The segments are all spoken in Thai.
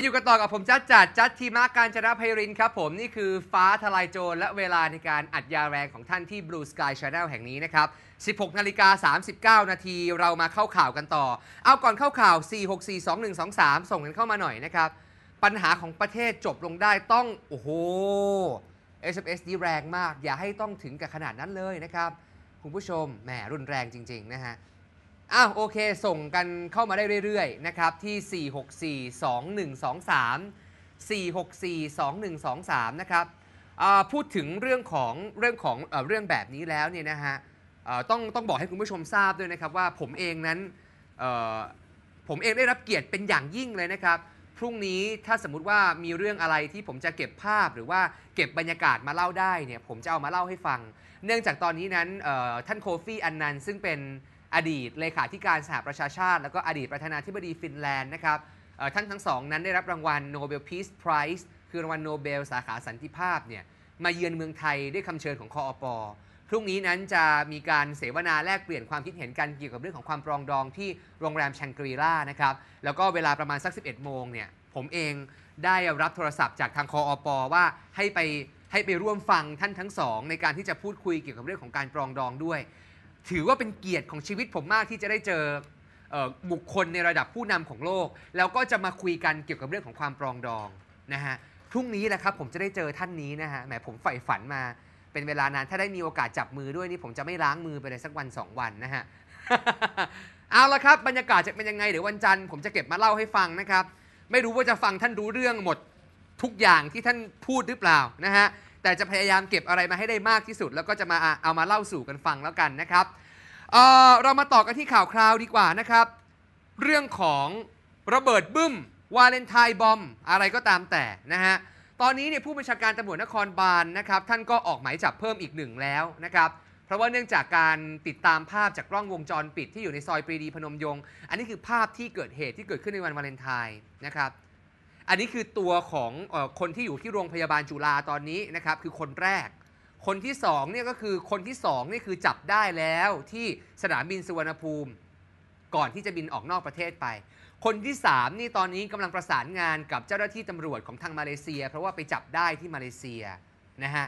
ังอยู่กันต่อกับผมจัดจัดจัดทีมาการจนาภัยรินครับ ผมนี่คือฟ้าทลายโจร และเวลาในการอัดยาแรงของท่านที่ Blue Sky Channel แห่งนี้นะครับ 16นาฬิกา39 นาทีเรามาเข้าข่าวกันต่อ เอาก่อนเข้าข่าว 4642123 ส่งกันเข้ามาหน่อยนะครับ ปัญหาของประเทศจบลงได้ต้อง โอ้โห SMS ดีแรงมากอย่าให้ต้องถึงกับขนาดนั้นเลยนะครับคุณผู้ชมแหมรุนแรงจริงๆนะฮะอ้าวโอเคส่งกันเข้ามาได้เรื่อยๆนะครับที่ 4642123 4642123 นะครับพูดถึงเรื่องของเรื่องของเอเรื่องแบบนี้แล้วเนี่ยนะฮะต้องต้องบอกให้คุณผู้ชมทราบด้วยนะครับว่าผมเองนั้นผมเองได้รับเกียรติเป็นอย่างยิ่งเลยนะครับพรุ่งนี้ถ้าสมมุติว่ามีเรื่องอะไรที่ผมจะเก็บภาพหรือว่าเก็บบรรยากาศมาเล่าได้เนี่ยผมจะเอามาเล่าให้ฟัง เนื่องจากตอนนี้นั้นท่านโคฟี่อันนันซึ่งเป็นอดีตเลขาธิการสหประชาชาติ แล้วก็อดีตประธานาธิบดีฟินแลนด์นะครับท่านทั้งสองนั้นได้รับรางวัลโนเบลพีซไพรส์คือรางวัลโนเบลสาขาสันติภาพเนี่ยมาเยือนเมืองไทยด้วยคำเชิญของคออปอพรุ่งนี้นั้นจะมีการเสวนาแลกเปลี่ยนความคิดเห็นกัน เกี่ยวกับเรื่องของความปรองดองที่โรงแรมแชงกรีล่านะครับแล้วก็เวลาประมาณสัก 11โมงเนี่ยผมเองได้รับโทรศัพท์จากทางคออปอว่าให้ไปให้ไปร่วมฟังท่านทั้งสองในการที่จะพูดคุยเกี่ยวกับเรื่องของการปรองดองด้วยถือว่าเป็นเกียรติของชีวิตผมมากที่จะได้เจอออบุคคลในระดับผู้นำของโลก แล้วก็จะมาคุยกันเกี่ยวกับเรื่องของความปรองดองนะฮะพรุ่งนี้แหละครับผมจะได้เจอท่านนี้นะฮะแหมผมใฝ่ฝันมาเป็นเวลานาน ถ้าได้มีโอกาสจับมือด้วยนี่ผมจะไม่ล้างมือไปเลยสักวันสองวันนะฮะเอาละครับ บรรยากาศจะเป็นยังไงเดี๋ยววันจันทร์ผมจะเก็บมาเล่าให้ฟังนะครับ ไม่รู้ว่าจะฟังท่านรู้เรื่องหมดทุกอย่างที่ท่านพูดหรือเปล่านะฮะแต่จะพยายามเก็บอะไรมาให้ได้มากที่สุด แล้วก็จะมาเอามาเล่าสู่กันฟังแล้วกันนะครับเเรามาต่อกันที่ข่าวคราวดีกว่านะครับ เรื่องของระเบิดบึ้มวาเลนไทน์บอมอะไรก็ตามแต่นะฮะตอนนี้เนี่ยผู้บัญชาการตำรวจนครบาลนนะครับ ท่านก็ออกหมายจับเพิ่มอีกหนึ่งแล้วนะครับ เพราะว่าเนื่องจากการติดตามภาพจากกล้องวงจรปิด ที่อยู่ในซอยปรีดีพนมยงค์อันนี้คือภาพที่เกิดเหตุที่เกิดขึ้นในวันวาเลนไทน์นะครับอันนี้คือตัวของอคนที่อยู่ที่โรงพยาบาลจุฬาตอนนี้นะครับ คือคนแรก คนที่2เนี่ยก็คือคนที่2นี่คือจับได้แล้วที่สนามบินสุวรรณภูมิ ก่อนที่จะบินออกนอกประเทศไป คนที่ 3 นี่ตอนนี้กำลังประสานงานกับเจ้าหน้าที่ตำรวจของทางมาเลเซีย เพราะว่าไปจับได้ที่มาเลเซียนะฮะ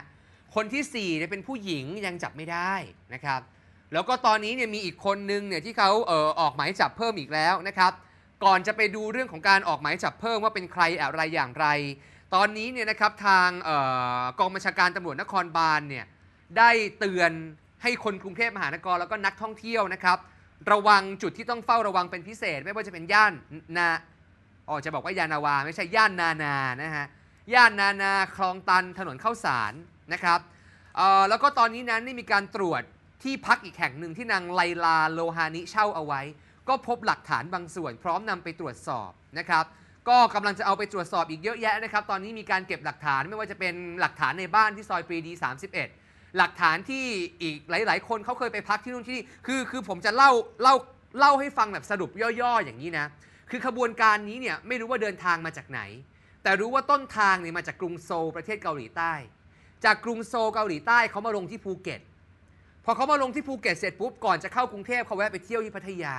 คนที่4เนี่ยเป็นผู้หญิงยังจับไม่ได้นะครับ แล้วก็ตอนนี้เนี่ยมีอีกคนนึงเนี่ยที่เขาเออออกหมายจับเพิ่มอีกแล้วนะครับก่อนจะไปดูเรื่องของการออกหมายจับเพิ่มว่าเป็นใครอะไรอย่างไร ตอนนี้เนี่ยนะครับทางกองบัญชาการตำรวจนครบาลเนี่ยได้เตือนให้คนกรุงเทพมหานครแล้วก็นักท่องเที่ยวนะครับ ระวังจุดที่ต้องเฝ้าระวังเป็นพิเศษไม่ว่าจะเป็นย่านนาอ๋อจะบอกว่ายานาวาไม่ใช่ย่านนานานะฮะย่านนานาคลองตันถนนเข้าสารนะครับแล้วก็ตอนนี้นั้นนี่มีการตรวจที่พักอีกแห่งหนึ่งที่นางไลลาโลฮานิเช่าเอาไว้ก็พบหลักฐานบางส่วนพร้อมนำไปตรวจสอบนะครับ ก็กำลังจะเอาไปตรวจสอบอีกเยอะแยะนะครับ ตอนนี้มีการเก็บหลักฐานไม่ว่าจะเป็นหลักฐานในบ้านที่ซอยปรีดี 31 หลักฐานที่อีกหลาย ๆ คนเขาเคยไปพักที่นู่นที่นี่ คือ คือผมจะเล่าเล่าเล่าให้ฟังแบบสรุปย่อๆอย่างนี้นะ คือขบวนการนี้เนี่ยไม่รู้ว่าเดินทางมาจากไหน แต่รู้ว่าต้นทางเนี่ยมาจากกรุงโซลประเทศเกาหลีใต้ จากกรุงโซลเกาหลีใต้เขามาลงที่ภูเก็ต พอเขามาลงที่ภูเก็ตเสร็จปุ๊บก่อนจะเข้ากรุงเทพเขาแวะไปเที่ยวที่พัทยา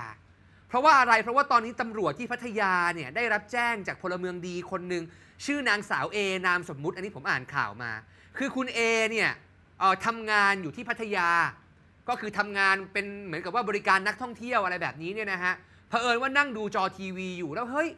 เพราะว่าอะไร เพราะว่าตอนนี้ตำรวจที่พัทยาเนี่ยได้รับแจ้งจากพลเมืองดีคนหนึ่งชื่อนางสาวเอนามสมมุติ อันนี้ผมอ่านข่าวมา คือคุณเอเนี่ยทำงานอยู่ที่พัทยา ก็คือทำงานเป็นเหมือนกับว่าบริการนักท่องเที่ยวอะไรแบบนี้เนี่ยนะฮะเผอิญว่านั่งดูจอทีวีอยู่ แล้วเฮ้ย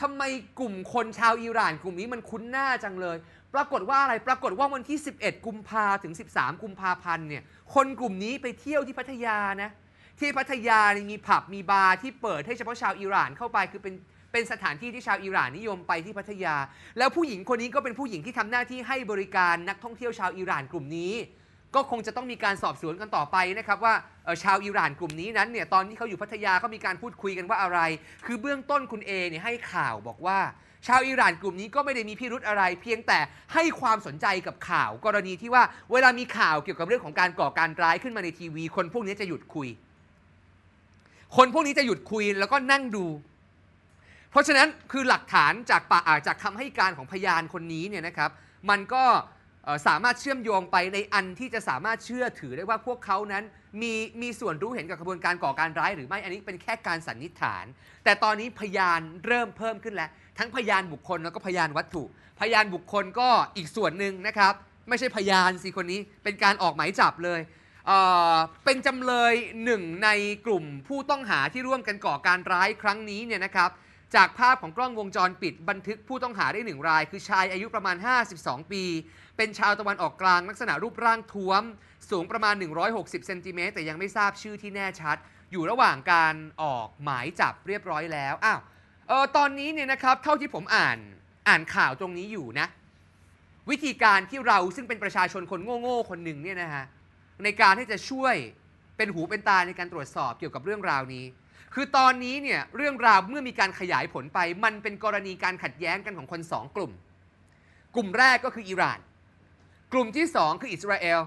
ทำไมกลุ่มคนชาวอิหร่านกลุ่มนี้มันคุ้นหน้าจังเลย ปรากฏว่าอะไรปรากฏว่าวันที่ 11 กุมภาถึง 13กุมภาพันธ์เนี่ยคนกลุ่มนี้ไปเที่ยวที่พัทยานะเที่พัทยามีผับมีบาร์ที่เปิดให้เฉพาะชาวอิหร่านเข้าไป คือเป็นเป็นสถานที่ที่ชาวอิหร่านนิยมไปที่พัทยา แล้วผู้หญิงคนนี้ก็เป็นผู้หญิงที่ทำหน้าที่ให้บริการนักท่องเที่ยวชาวอิหร่านกลุ่มนี้ ก็คงจะต้องมีการสอบสวนกันต่อไปนะครับว่าชาวอิหร่านกลุ่มนี้นั้นเนี่ยตอนที่เขาอยู่พัทยาเขา มีการพูดคุยกันว่าอะไร คือเบื้องต้นคุณเอเนี่ยให้ข่าวบอกว่า ชาวอิหร่านกลุ่มนี้ก็ไม่ได้มีพิรุธอะไรเพียงแต่ให้ความสนใจกับข่าว กรณีที่ว่าเวลามีข่าวเกี่ยวกับเรื่องของการก่อการร้ายขึ้นมาในทีวี คนพวกนี้จะหยุดคุยคนพวกนี้จะหยุดคุยแล้วก็นั่งดู เพราะฉะนั้นคือหลักฐานจากปากจากคำให้การของพยานคนนี้เนี่ยนะครับ มันก็สามารถเชื่อมโยงไปในอันที่จะสามารถเชื่อถือได้ว่าพวกเขานั้นมีมีส่วนรู้เห็นกับกระบวนการก่อการร้ายหรือไม่อันนี้เป็นแค่การสันนิษฐาน แต่ตอนนี้พยานเริ่มเพิ่มขึ้นแล้ว ทั้งพยานบุคคลแล้วก็พยานวัตถุ พยานบุคคลก็อีกส่วนหนึ่งนะครับ ไม่ใช่พยานสิคนนี้เป็นการออกหมายจับเลยเป็นจำเลยหนึ่งในกลุ่มผู้ต้องหาที่ร่วมกันก่อการร้ายครั้งนี้เนี่ยนะครับจากภาพของกล้องวงจรปิดบันทึกผู้ต้องหาได้หนึ่งรายคือชายอายุประมาณ 52 ปี เป็นชาวตะวันออกกลาง ลักษณะรูปร่างท้วม สูงประมาณ 160เซนติเมตรแต่ยังไม่ทราบชื่อที่แน่ชัด อยู่ระหว่างการออกหมายจับเรียบร้อยแล้วอ้าวเออตอนนี้เนี่ยนะครับเท่าที่ผมอ่านอ่านข่าวตรงนี้อยู่นะวิธีการที่เราซึ่งเป็นประชาชนคนโง่ๆคนหนึ่งเนี่ยนะฮะในการที่จะช่วยเป็นหูเป็นตาในการตรวจสอบเกี่ยวกับเรื่องราวนี้ คือตอนนี้เนี่ยเรื่องราวเมื่อมีการขยายผลไป มันเป็นกรณีการขัดแย้งกันของคนสองกลุ่ม กลุ่มแรกก็คืออิหร่าน กลุ่มที่สองคืออิสราเอล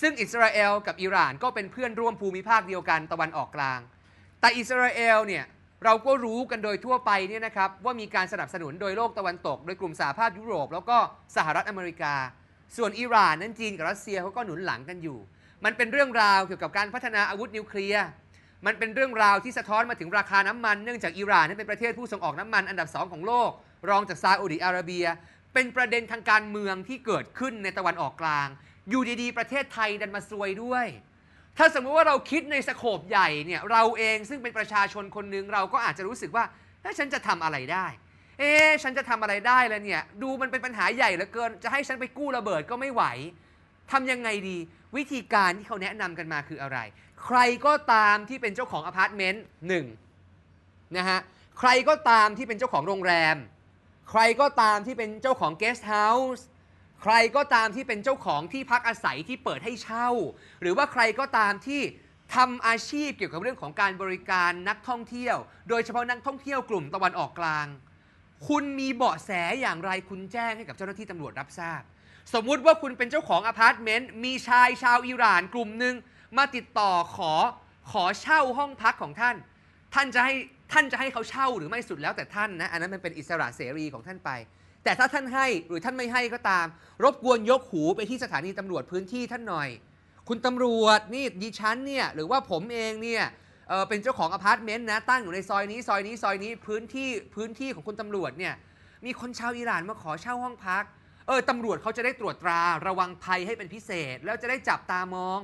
ซึ่งอิสราเอลกับอิหร่านก็เป็นเพื่อนร่วมภูมิภาคเดียวกันตะวันออกกลาง แต่อิสราเอลเนี่ยเราก็รู้กันโดยทั่วไปเนี่ยนะครับว่ามีการสนับสนุนโดยโลกตะวันตก โดยกลุ่มสหภาพยุโรปแล้วก็สหรัฐอเมริกา ส่วนอิหร่านนั้นจีนกับรัสเซียเขาก็หนุนหลังกันอยู่มันเป็นเรื่องราวเกี่ยวกับการพัฒนาอาวุธนิวเคลียร์ มันเป็นเรื่องราวที่สะท้อนมาถึงราคาน้ำมัน เนื่องจากอิหร่านเป็นประเทศผู้ส่งออกน้ำมันอันดับสองของโลก รองจากซาอุดิอาระเบีย เป็นประเด็นทางการเมืองที่เกิดขึ้นในตะวันออกกลาง อยู่ดี ๆ ประเทศไทยดันมาซวยด้วย ถ้าสมมุติว่าเราคิดในสโคปใหญ่เนี่ยเราเองซึ่งเป็นประชาชนคนหนึ่งเราก็อาจจะรู้สึกว่าถ้าฉันจะทำอะไรได้ เอ๊ฉันจะทำอะไรได้แล้วเนี่ยดูมันเป็นปัญหาใหญ่เหลือเกิน จะให้ฉันไปกู้ระเบิดก็ไม่ไหว ทำยังไงดีวิธีการที่เขาแนะนำกันมาคืออะไร ใครก็ตามที่เป็นเจ้าของอพาร์ตเมนต์หนึ่งนะฮะ ใครก็ตามที่เป็นเจ้าของโรงแรม ใครก็ตามที่เป็นเจ้าของเกสต์เฮาส์ ใครก็ตามที่เป็นเจ้าของที่พักอาศัยที่เปิดให้เช่า หรือว่าใครก็ตามที่ทำอาชีพเกี่ยวกับเรื่องของการบริการนักท่องเที่ยว โดยเฉพาะนักท่องเที่ยวกลุ่มตะวันออกกลาง คุณมีเบาะแสอย่างไรคุณแจ้งให้กับเจ้าหน้าที่ตำรวจรับทราบสมมุติว่าคุณเป็นเจ้าของอพาร์ตเมนต์มีชายชาวอิหร่าน กลุ่มหนึ่งมาติดต่อขอขอเช่าห้องพักของท่าน ท่านจะให้ท่านจะให้เขาเช่าหรือไม่สุดแล้วแต่ท่านนะอันนั้นมันเป็นอิสระเสรีของท่านไป แต่ถ้าท่านให้หรือท่านไม่ให้ก็ตาม รบกวนยกหูไปที่สถานีตำรวจพื้นที่ท่านหน่อย คุณตำรวจนี่ดิฉันเนี่ยหรือว่าผมเองเนี่ยเป็นเจ้าของอพาร์ตเมนต์นะตั้งอยู่ในซอยนี้ซอยนี้ซอยนี้พื้นที่พื้นที่ของคุณตำรวจเนี่ยมีคนชาวอิหร่านมาขอเช่าห้องพักเออตำรวจเขาจะได้ตรวจตรา ระวังภัยให้เป็นพิเศษ แล้วจะได้จับตามอง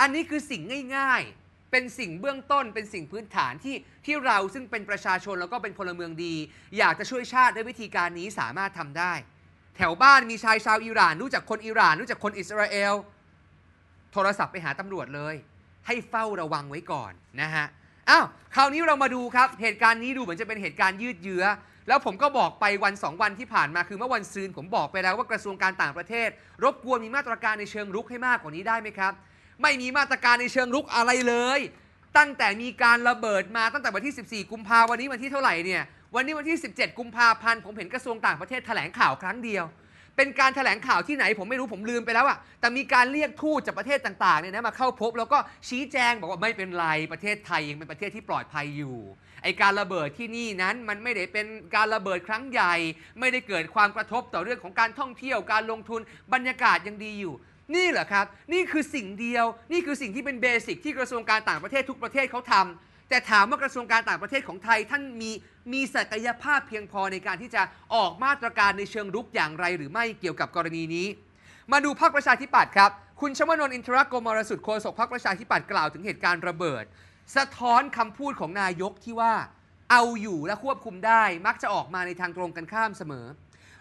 อันนี้คือสิ่งง่ายๆ เป็นสิ่งเบื้องต้น เป็นสิ่งพื้นฐานที่ที่เราซึ่งเป็นประชาชนแล้วก็เป็นพลเมืองดี อยากจะช่วยชาติด้วยวิธีการนี้สามารถทำได้ แถวบ้านมีชายชาวอิหร่าน รู้จักคนอิหร่าน รู้จักคนอิสราเอล โทรศัพท์ไปหาตำรวจเลย ให้เฝ้าระวังไว้ก่อนนะฮะอ้าวคราวนี้เรามาดูครับ เหตุการณ์นี้ดูเหมือนจะเป็นเหตุการณ์ยืดเยื้อแล้วผมก็บอกไปวัน 2 วันที่ผ่านมาคือเมื่อวันซืนผมบอกไปแล้วว่ากระทรวงการต่างประเทศ รบกวนมีมาตรการในเชิงรุกให้มากกว่านี้ได้ไหมครับ ไม่มีมาตรการในเชิงรุกอะไรเลย ตั้งแต่มีการระเบิดมาตั้งแต่วันที่ 14 กุมภาวันนี้วันที่เท่าไหร่เนี่ยวันนี้วันที่ 17 กุมภาพันธ์ผมเห็นกระทรวงต่างประเทศแถลงข่าวครั้งเดียว เป็นการแถลงข่าวที่ไหนผมไม่รู้ผมลืมไปแล้วอะแต่มีการเรียกทูตจากประเทศต่างๆเนี่ยนะมาเข้าพบแล้วก็ชี้แจงบอกว่าไม่เป็นไรประเทศไทยยังเป็นประเทศที่ปลอดภัยอยู่ไอการระเบิดที่นี่นั้นมันไม่ได้เป็นการระเบิดครั้งใหญ่ ไม่ได้เกิดความกระทบต่อเรื่องของการท่องเที่ยวการลงทุนบรรยากาศยังดีอยู่ นี่เหรอครับ นี่คือสิ่งเดียว นี่คือสิ่งที่เป็นเบสิก ที่กระทรวงการต่างประเทศทุกประเทศเขาทำ แต่ถามว่ากระทรวงการต่างประเทศของไทยท่านมีมีศักยภาพเพียงพอในการที่จะออกมาตรการในเชิงรุกอย่างไร หรือไม่เกี่ยวกับกรณีนี้ มาดูพรรคประชาธิปัตย์ครับคุณชวนนท์อินทรกรมรสุดโฆษกพรรคประชาธิปัตย์กล่าวถึงเหตุการณ์ระเบิดสะท้อนคำพูดของนายกที่ว่า เอาอยู่และควบคุมได้ มักจะออกมาในทางตรงกันข้ามเสมอ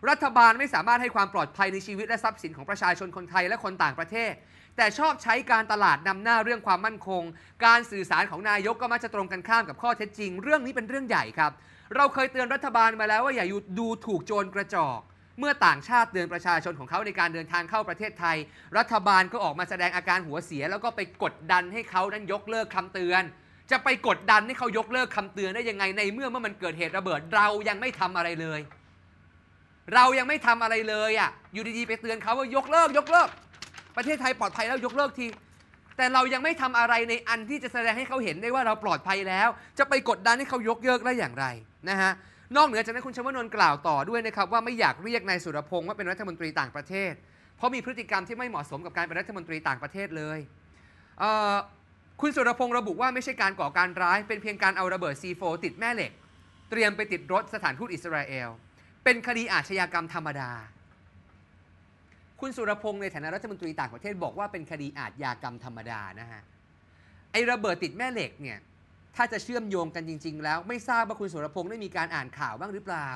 รัฐบาลไม่สามารถให้ความปลอดภัยในชีวิต และทรัพย์สินของประชาชนคนไทยและคนต่างประเทศ แต่ชอบใช้การตลาดนำหน้าเรื่องความมั่นคง การสื่อสารของนายกก็มักจะตรงกันข้ามกับข้อเท็จจริง เรื่องนี้เป็นเรื่องใหญ่ครับ เราเคยเตือนรัฐบาลมาแล้วว่าอย่าดูถูกโจรกระจอกเมื่อต่างชาติเตือนประชาชนของเขาในการเดินทางเข้าประเทศไทย รัฐบาลก็ออกมาแสดงอาการหัวเสีย แล้วก็ไปกดดันให้เขานั้นยกเลิกคำเตือน จะไปกดดันให้เขายกเลิกคำเตือนได้ยังไงในเมื่อเมื่อมันเกิดเหตุระเบิดเรายังไม่ทำอะไรเลย เรายังไม่ทำอะไรเลยอ่ะอยู่ดีๆไปเตือนเขาว่ายกเลิกยกเลิก ประเทศไทยปลอดภัยแล้วยกเลิกทีแต่เรายังไม่ทำอะไรในอันที่จะแสดงให้เขาเห็นได้ว่าเราปลอดภัยแล้ว จะไปกดดันให้เขายกเลิกได้อย่างไรนะฮะนอกเหนือจากนั้นคุณชวนนกล่าวต่อด้วยนะครับว่าไม่อยากเรียกนายสุรพงศ์ว่าเป็นรัฐมนตรีต่างประเทศ เพราะมีพฤติกรรมที่ไม่เหมาะสมกับการเป็นรัฐมนตรีต่างประเทศเลยเคุณสุรพงศ์ระบุว่าไม่ใช่การก่อการร้าย เป็นเพียงการเอาระเบิด C4 ติดแม่เหล็ก เตรียมไปติดรถสถานทูตอิสราเอลเป็นคดีอาชญากรรมธรรมดา คุณสุรพงศ์ในฐานะรัฐมนตรีต่างประเทศบอกว่าเป็นคดีอาชญากรรมธรรมดานะฮะไอระเบิดติดแม่เหล็กเนี่ยถ้าจะเชื่อมโยงกันจริงๆแล้วไม่ทราบว่าคุณสุรพงษ์ได้มีการอ่านข่าวบ้างหรือเปล่า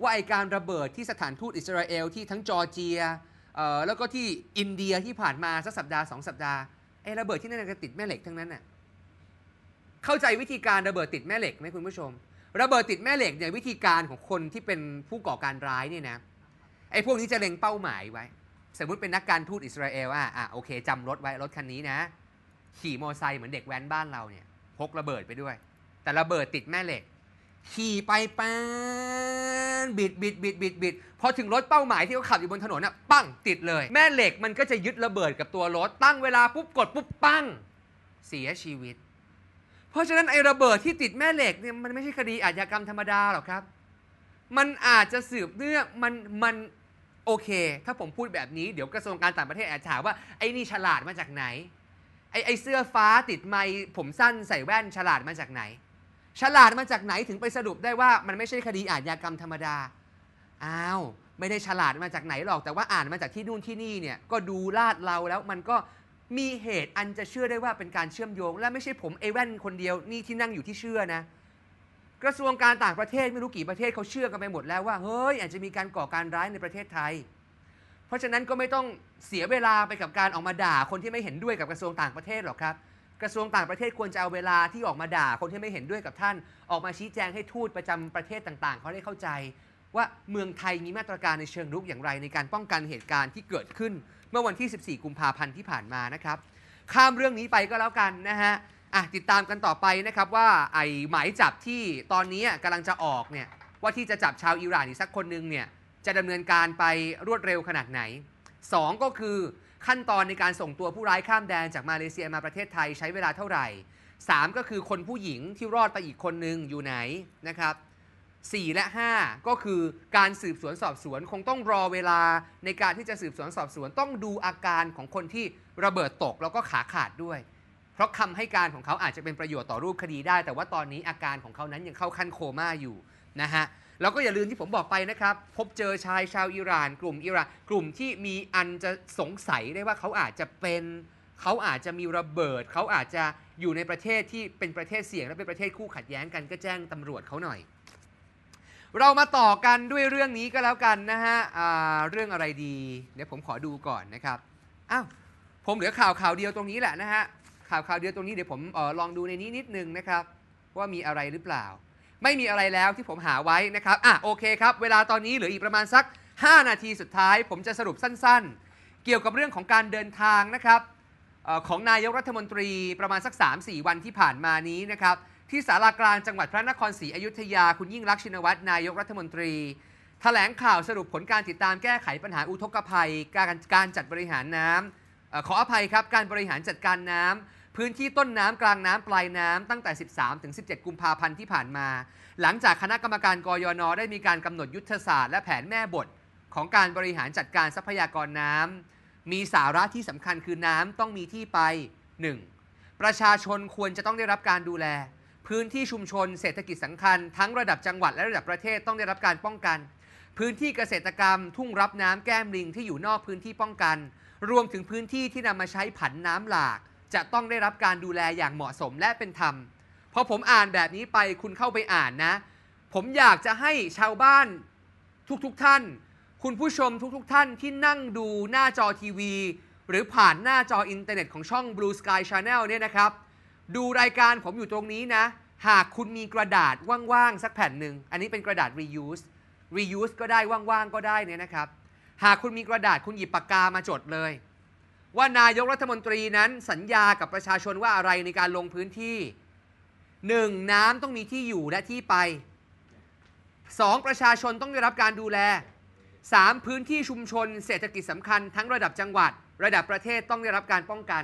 ว่าไอการระเบิดที่สถานทูตอิสราเอลที่ทั้งจอร์เจียแล้วก็ที่อินเดียที่ผ่านมาสักสัปดาห์สองสัปดาห์ไอระเบิดที่นั่นก็ติดแม่เหล็กทั้งนั้นน่ะเข้าใจวิธีการระเบิดติดแม่เหล็กไหมคุณผู้ชม ระเบิดติดแม่เหล็กเนี่ยวิธีการของคนที่เป็นผู้ก่อการร้ายเนี่ยนะไอพวกนี้จะเล็งเป้าหมายไว้ สมมุติเป็นนักการทูตอิสราเอลอ่ะอ่ะโอเคจำรถไว้รถคันนี้นะขี่มอไซค์เหมือนเด็กแว้นบ้านเราเนี่ยพกระเบิดไปด้วย แต่ระเบิดติดแม่เหล็ก ขี่ไปั้นบิดบิดบิดบิดบิดพอถึงรถเป้าหมายที่เขาขับอยู่บนถนนน่ะปั้งติดเลย แม่เหล็กมันก็จะยึดระเบิดกับตัวรถ ตั้งเวลาปุ๊บกดปุ๊บปั้งเสียชีวิต เพราะฉะนั้นไอ้ระเบิดที่ติดแม่เหล็กเนี่ยมันไม่ใช่คดีอาชญากรรมธรรมดาหรอกครับ มันอาจจะสืบเนื่องมันมันโอเค ถ้าผมพูดแบบนี้ เดี๋ยวกระทรวงการต่างประเทศอาจจะถามว่าไอ้นี่ฉลาดมาจากไหนไอไอเสื้อฟ้าติดไม้ผมสั้นใส่แว่นฉลาดมาจากไหน ฉลาดมาจากไหนถึงไปสรุปได้ว่ามันไม่ใช่คดีอาญากรรมธรรมดาอ้าวไม่ได้ฉลาดมาจากไหนหรอก แต่ว่าอ่านมาจากที่นู่นที่นี่เนี่ยก็ดูลาดเราแล้วมันก็มีเหตุอันจะเชื่อได้ว่าเป็นการเชื่อมโยงและไม่ใช่ผมไอแว่นคนเดียวนี่ที่นั่งอยู่ที่เชื่อนะกระทรวงการต่างประเทศไม่รู้กี่ประเทศเขาเชื่อกันไปหมดแล้วว่า เฮ้ยอาจจะมีการก่อการร้ายในประเทศไทยเพราะฉะนั้นก็ไม่ต้องเสียเวลาไปกับการออกมาด่าคนที่ไม่เห็นด้วยกับกระทรวงต่างประเทศหรอกครับ กระทรวงต่างประเทศควรจะเอาเวลาที่ออกมาด่าคนที่ไม่เห็นด้วยกับท่าน ออกมาชี้แจงให้ทูตประจำประเทศต่างๆเขาได้เข้าใจว่าเมืองไทยมีมาตรการในเชิงรุกอย่างไร ในการป้องกันเหตุการณ์ที่เกิดขึ้น เมื่อวันที่ 14 กุมภาพันธ์ที่ผ่านมานะครับ ข้ามเรื่องนี้ไปก็แล้วกันนะฮะอ่ะติดตามกันต่อไปนะครับว่าไอหมายจับที่ตอนนี้กำลังจะออกเนี่ยว่าที่จะจับชาวอิหร่านอีกสักคนนึงเนี่ยจะดำเนินการไปรวดเร็วขนาดไหน 2 ก็คือขั้นตอนในการส่งตัวผู้ร้ายข้ามแดนจากมาเลเซียมาประเทศไทยใช้เวลาเท่าไหร่ 3 ก็คือคนผู้หญิงที่รอดไปอีกคนนึงอยู่ไหนนะครับ 4 และ 5 ก็คือการสืบสวนสอบสวนคงต้องรอเวลาในการที่จะสืบสวนสอบสวนต้องดูอาการของคนที่ระเบิดตกแล้วก็ขาขาดด้วย เพราะคำให้การของเขาอาจจะเป็นประโยชน์ต่อรูปคดีได้ แต่ว่าตอนนี้อาการของเขานั้นยังเข้าขั้นโคม่าอยู่นะฮะแล้วก็อย่าลืมที่ผมบอกไปนะครับ พบเจอชายชาวอิหร่าน กลุ่มอิหร่านกลุ่มที่มีอันจะสงสัยได้ว่าเขาอาจจะเป็น เขาอาจจะมีระเบิด เขาอาจจะอยู่ในประเทศที่เป็นประเทศเสี่ยงและเป็นประเทศคู่ขัดแย้งกันก็แจ้งตำรวจเขาหน่อย เรามาต่อกันด้วยเรื่องนี้ก็แล้วกันนะฮะเรื่องอะไรดีเดี๋ยวผมขอดูก่อนนะครับอ้าวผมเหลือข่าวข่าวเดียวตรงนี้แหละนะฮะข่าวข่าวเดียวตรงนี้เดี๋ยวผมออลองดูในนี้นิดนึงนะครับ ว่ามีอะไรหรือเปล่าไม่มีอะไรแล้วที่ผมหาไว้นะครับอ่ะโอเคครับ เวลาตอนนี้เหลืออีกประมาณสัก 5 นาทีสุดท้าย ผมจะสรุปสั้นๆ เกี่ยวกับเรื่องของการเดินทางนะครับของนายกรัฐมนตรีประมาณสัก 3-4 วันที่ผ่านมานี้นะครับ ที่สารากลางจังหวัดพระนครศรีอยุธยาคุณยิ่งรักชินวัตร นายกรัฐมนตรีถแถลงข่าวสรุปผลการติดตามแก้ไขปัญหาอุทกภัย การการจัดบริหารน้ำขออภัยครับการบริหารจัดการน้ำพื้นที่ต้นน้ำกลางน้ำปลายน้ำตั้งแต่ 13 ถึง 17 กุมภาพันธ์ที่ผ่านมา หลังจากคณะกรรมการกยน ได้มีการกำหนดยุทธศาสตร์และแผนแม่บทของการบริหารจัดการทรัพยากรน้ำ มีสาระที่สำคัญคือน้ำต้องมีที่ไป 1. ประชาชนควรจะต้องได้รับการดูแล พื้นที่ชุมชนเศรษฐกิจสำคัญทั้งระดับจังหวัดและระดับประเทศต้องได้รับการป้องกัน พื้นที่เกษตรกรรมทุ่งรับน้ำแก้มลิงที่อยู่นอกพื้นที่ป้องกัน รวมถึงพื้นที่ที่นำมาใช้ผันน้ำหลากจะต้องได้รับการดูแลอย่างเหมาะสมและเป็นธรรมพอผมอ่านแบบนี้ไปคุณเข้าไปอ่านนะ ผมอยากจะให้ชาวบ้านทุกๆทท่าน คุณผู้ชมทุกๆทท่านที่นั่งดูหน้าจอทีวี หรือผ่านหน้าจออินเทอร์เน็ตของช่อง Blue Sky Channel เนี่ยนะครับ ดูรายการผมอยู่ตรงนี้นะ หากคุณมีกระดาษว่าง ๆ สักแผ่นหนึ่ง อันนี้เป็นกระดาษ reuse reuse ก็ได้ว่างๆก็ได้เนี่ยนะครับหากคุณมีกระดาษคุณหยิบปากกามาจดเลยว่านายกรัฐมนตรีนั้นสัญญากับประชาชนว่าอะไรในการลงพื้นที่ 1. น้ำต้องมีที่อยู่และที่ไป 2. ประชาชนต้องได้รับการดูแล 3. พื้นที่ชุมชนเศรษฐกิจสำคัญ ทั้งระดับจังหวัด ระดับประเทศต้องได้รับการป้องกัน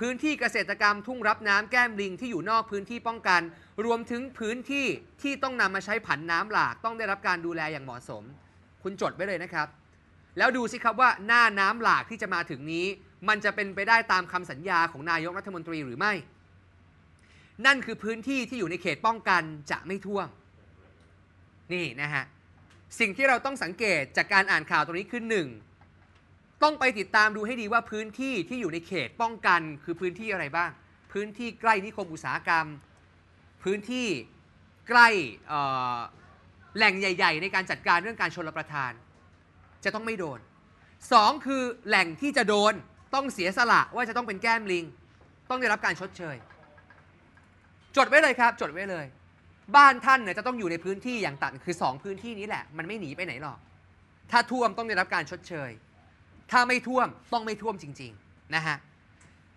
พื้นที่เกษตรกรรมทุ่งรับน้ำแก้มลิงที่อยู่นอกพื้นที่ป้องกัน รวมถึงพื้นที่ที่ต้องนำมาใช้ผันน้ำหลากต้องได้รับการดูแลอย่างเหมาะสม คุณจดไว้เลยนะครับ แล้วดูสิครับว่าหน้าน้ำหลากที่จะมาถึงนี้มันจะเป็นไปได้ตามคำสัญญาของนายกรัฐมนตรีหรือไม่ นั่นคือพื้นที่ที่อยู่ในเขตป้องกันจะไม่ท่วมนี่นะฮะ สิ่งที่เราต้องสังเกตจากการอ่านข่าวตรงนี้คือหนึ่ง ต้องไปติดตามดูให้ดีว่าพื้นที่ที่อยู่ในเขตป้องกันคือพื้นที่อะไรบ้าง พื้นที่ใกล้นิคมอุตสาหกรรม พื้นที่ใกล้แหล่งใหญ่ ๆ ในการจัดการเรื่องการชนรประทาน จะต้องไม่โดน 2 คือแหล่งที่จะโดนต้องเสียสละว่าจะต้องเป็นแก้มลิง ต้องได้รับการชดเชย จดไว้เลยครับ จดไว้เลย บ้านท่านเนี่ยจะต้องอยู่ในพื้นที่อย่างตัด คือ 2 พื้นที่นี้แหละ มันไม่หนีไปไหนหรอก ถ้าท่วมต้องได้รับการชดเชย ถ้าไม่ท่วมต้องไม่ท่วมจริงๆ นะฮะ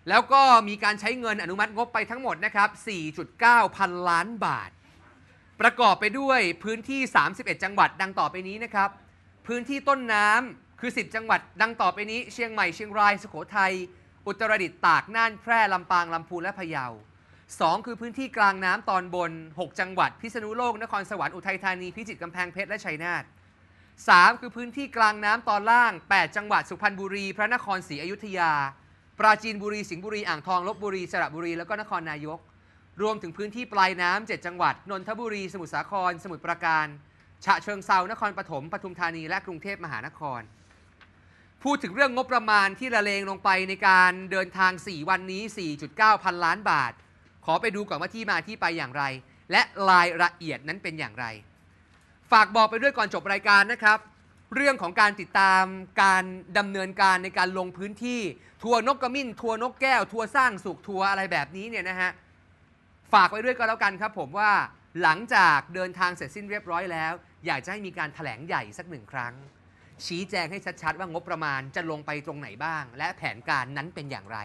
แล้วก็มีการใช้เงินอนุมัติงบไปทั้งหมดนะครับ 4.9 พันล้านบาท ประกอบไปด้วยพื้นที่ 31 จังหวัด ดังต่อไปนี้นะครับ พื้นที่ต้นน้ำือ 10 จังหวัดดังต่อไปนี้เชียงใหม่ เชียงราย สุโขทัยอุตรดิตถ์ตาก น่าน แพร่ ลำปาง ลำพูน และพะเยา2คือพื้นที่กลางน้ำตอนบน 6 จังหวัด พิษณุโลกนครสวรรค์อุทัยธานี พิจิตรกำแพงเพชร และชัยนาท3คือพื้นที่กลางน้ำตอนล่าง 8 จังหวัดสุพรรณบุรีพระนครศรีอยุธยาปราจีนบุรีสิงห์บุรีอ่างทองลบบุรีสระบุรีแล้วก็นครนายก รวมถึงพื้นที่ปลายน้ำ7จังหวัดนนทบุรีสมุทรสาคร สมุทรปราการฉะเชิงเซานครปฐมปทุมธานีและกรุงเทพมหานครพูดถึงเรื่องงบประมาณที่ระเลงลงไปในการเดินทาง 4 วันนี้ 4.9 พันล้านบาท ขอไปดูก่อนว่าที่มาที่ไปอย่างไร และรายละเอียดนั้นเป็นอย่างไร ฝากบอกไปด้วยก่อนจบรายการนะครับ เรื่องของการติดตามการดำเนินการในการลงพื้นที่ทัวร์นกกระมิ้นทัวร์นกแก้ว ทัวร์สร้างสุขทัวอะไรแบบนี้เนี่ยนะฮะฝากไว้ด้วยก็แล้วกันครับผมว่าหลังจากเดินทางเสร็จสิ้นเรียบร้อยแล้ว อยากจะให้มีการถแถลงใหญ่สักหนึ่งครั้งชี้แจงให้ชัดๆว่างบประมาณจะลงไปตรงไหนบ้างและแผนการนั้นเป็นอย่างไร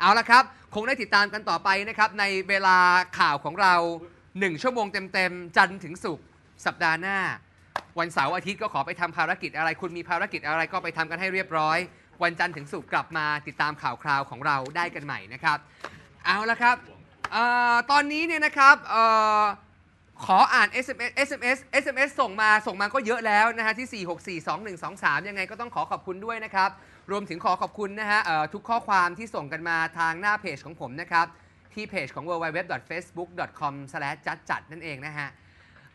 เอาละครับ คงได้ติดตามกันต่อไปนะครับ ในเวลาข่าวของเรา 1 ชั่วโมงเต็มๆ จันทร์ถึงศุกร์สัปดาห์หน้า วันเสาร์อาทิตย์ก็ขอไปทำภารกิจอะไรคุณมีภารกิจอะไรก็ไปทำกันให้เรียบร้อย วันจันทร์ถึงศุกร์กลับมาติดตามข่าวคราวของเราได้กันใหม่นะครับเอาละครับตอนนี้เนี่ยนะครับขออ่าน SMS SMS SMS ส่งมาส่งมาก็เยอะแล้วนะฮะที่ 4642123 ยังไงก็ต้องขอขอบคุณด้วยนะครับ รวมถึงขอขอบคุณนะฮะทุกข้อความที่ส่งกันมาทางหน้าเพจของผมนะครับที่เพจของ www.facebook.com จัด j ั d นั่นเองนะฮะ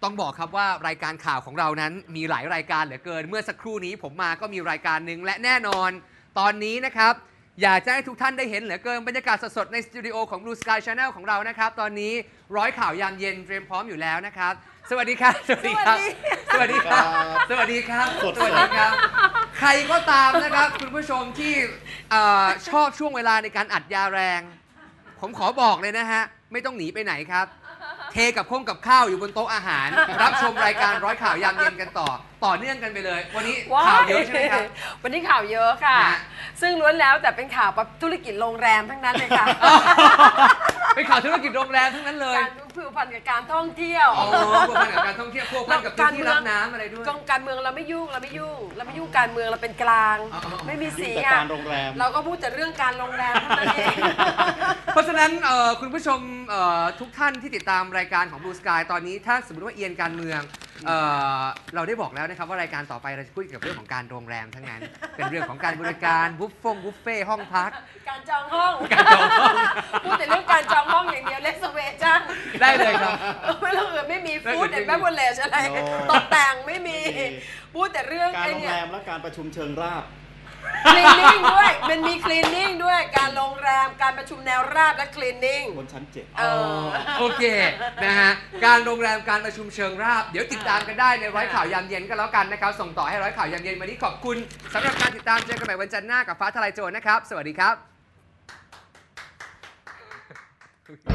ต้องบอกครับว่ารายการข่าวของเรานั้นมีหลายรายการเหลือเกิน เมื่อสักครู่นี้ผมมาก็มีรายการหนึ่งและแน่นอน ตอนนี้นะครับอยากจะให้ทุกท่านได้เห็นเหลือเกินบรรยากาศสดๆ ในสตูดิโอของ Blue Sky Channel ของเรานะครับ ตอนนี้ร้อยข่าวยามเย็นเตรียมพร้อมอยู่แล้วนะครับสวัสดีครับ สวัสดีครับ สวัสดีครับ สวัสดีครับ สวัสดีครับใครก็ตามนะครับ คุณผู้ชมที่ชอบช่วงเวลาในการอัดยาแรง ผมขอบอกเลยนะฮะ ไม่ต้องหนีไปไหนครับ เทกับข้องกับข้าวอยู่บนโต๊ะอาหารรับชมรายการร้อยข่าวยามเย็นกันต่อต่อเนื่องกันไปเลยวันนี้ข่าวเยอะใช่ไหมครับวันนี้ข่าวเยอะค่ะ ซึ่งล้วนแล้วแต่เป็นข่าวแบบธุรกิจโรงแรมทั้งนั้นเลยค่ะ เป็นข่าวธุรกิจโรงแรมทั้งนั้นเลยการผูกพันกับการท่องเที่ยวอ๋อพวกพันกับการท่องเที่ยวผวกพันกับการที่รับน้ำอะไรด้วยกองการเมืองเราไม่ยุ่งเราไม่ยุ่งเราไม่ยุ่งการเมืองเราเป็นกลางไม่มีสี่อะเราก็พูดแต่เรื่องการโรงแรมเท่านั้นเองเพราะฉะนั้นคุณผู้ชมทุกท่านที่ติดตามรายการของ Blue Sky ตอนนี้ถ้าสมมติว่าเอียนการเมืองเเราได้บอกแล้วนะครับว่ารายการต่อไปเราจะพูดเกี่ยวกับเรื่องของการโรงแรมทั้งนั้น เป็นเรื่องของการบริการบุฟเฟ่บุฟเฟ่ห้องพัก การจองห้อง พูดแต่เรื่องการจองห้องอย่างเดียวเลสเวจ้าได้เลยครับ ไม่เ้ืองอื่นไม่มีฟู้ดแอนด์แบ็คเลชอะไรตกแต่งไม่มี พูดแต่เรื่องการโรงแรมและการประชุมเชิงราบคลีนนิ่งด้วย มันมีคลีนนิ่งด้วย การโรงแรม การประชุมแนวราบและคลีนนิ่งบนชั้นเจ็ดเออโอเค นะฮะ การโรงแรม การประชุมเชิงราบ เดี๋ยวติดตามกันได้ในร้อยข่าวยามเย็นก็แล้วกันนะครับ ส่งต่อให้ร้อยข่าวยามเย็นวันนี้ขอบคุณสำหรับการติดตามเจอกันใหม่วันจันทร์หน้า กับฟ้าทลายโจรนะครับ สวัสดีครับ